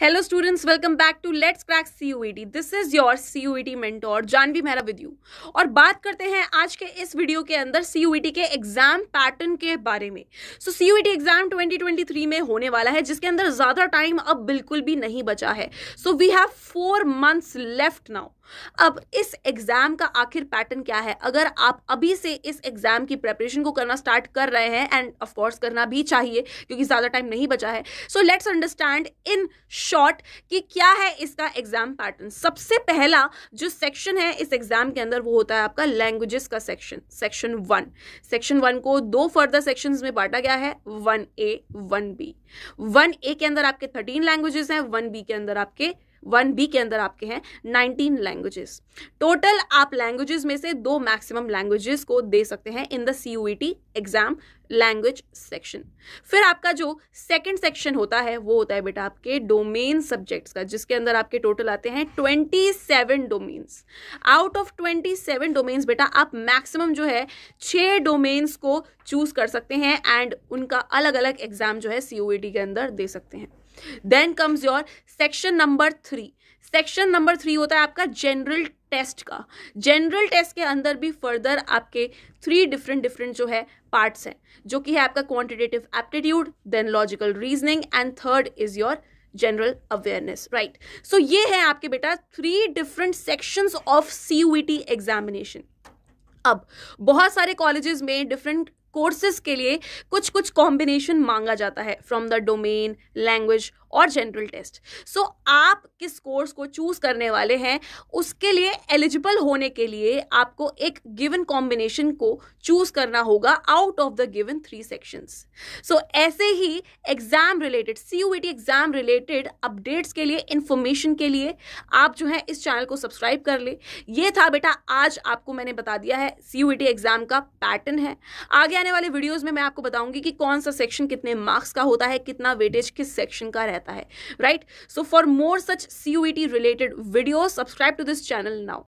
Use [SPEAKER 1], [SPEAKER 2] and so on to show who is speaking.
[SPEAKER 1] Hello students Hello students, welcome back to Let's Crack CUET. This is your CUET mentor Janhvi मेरा with you और बात करते हैं आज के इस वीडियो के अंदर सी यू ई टी के एग्जाम पैटर्न के बारे में so C U E T exam twenty twenty three में होने वाला है जिसके अंदर ज़्यादा टाइम अब बिल्कुल भी नहीं बचा है so we have four months left now अब इस एग्जाम का आखिर पैटर्न क्या है अगर आप अभी से इस एग्जाम की प्रेपरेशन को करना स्टार्ट कर रहे हैं एंड ऑफ कोर्स करना भी चाहिए क्योंकि ज्यादा टाइम नहीं बचा है so let's understand in short कि क्या है इसका एग्जाम पैटर्न सबसे पहला जो सेक्शन है इस एग्जाम के अंदर वो होता है आपका लैंग्वेजेस का section section one section one को दो फर्दर सेक्शन में बांटा गया है one A one B one A के अंदर आपके थर्टीन लैंग्वेजेस हैं वन बी के अंदर आपके वन बी के अंदर आपके हैं नाइनटीन लैंग्वेजेस टोटल आप लैंग्वेजेस में से दो मैक्सिमम लैंग्वेजेस को दे सकते हैं in the C U T exam language section फिर आपका जो सेकेंड सेक्शन होता है वो होता है बेटा आपके डोमेन सब्जेक्ट्स का जिसके अंदर आपके टोटल आते हैं twenty seven domains out of twenty seven domains बेटा आप मैक्सिमम जो है छः डोमेन्स को चूज कर सकते हैं एंड उनका अलग अलग एग्जाम जो है सी e के अंदर दे सकते हैं then comes your section number three section number three होता है आपका जनरल टेस्ट का जनरल टेस्ट के अंदर भी फर्दर आपके थ्री डिफरेंट डिफरेंट जो है पार्ट्स हैं जो कि है आपका quantitative aptitude then logical reasoning and third is your general awareness right so ये है आपके बेटा three different sections of C examination अब बहुत सारे कॉलेजेस में डिफरेंट कोर्सेज के लिए कुछ कुछ कॉम्बिनेशन मांगा जाता है फ्रॉम द डोमेन लैंग्वेज और जनरल टेस्ट सो so, आप किस कोर्स को चूज करने वाले हैं उसके लिए एलिजिबल होने के लिए आपको एक गिवन कॉम्बिनेशन को चूज करना होगा out of the given three sections so ऐसे ही exam related C exam related updates के लिए इंफॉर्मेशन के लिए आप जो है इस चैनल को सब्सक्राइब कर ले ये था बेटा आज आपको मैंने बता दिया है सी एग्जाम e का पैटर्न है आगे आने वाले वीडियोज में मैं आपको बताऊंगी कि कौन सा सेक्शन कितने मार्क्स का होता है कितना वेटेज किस सेक्शन का रहता है रहता है right so for more such C U T related video subscribe to this channel now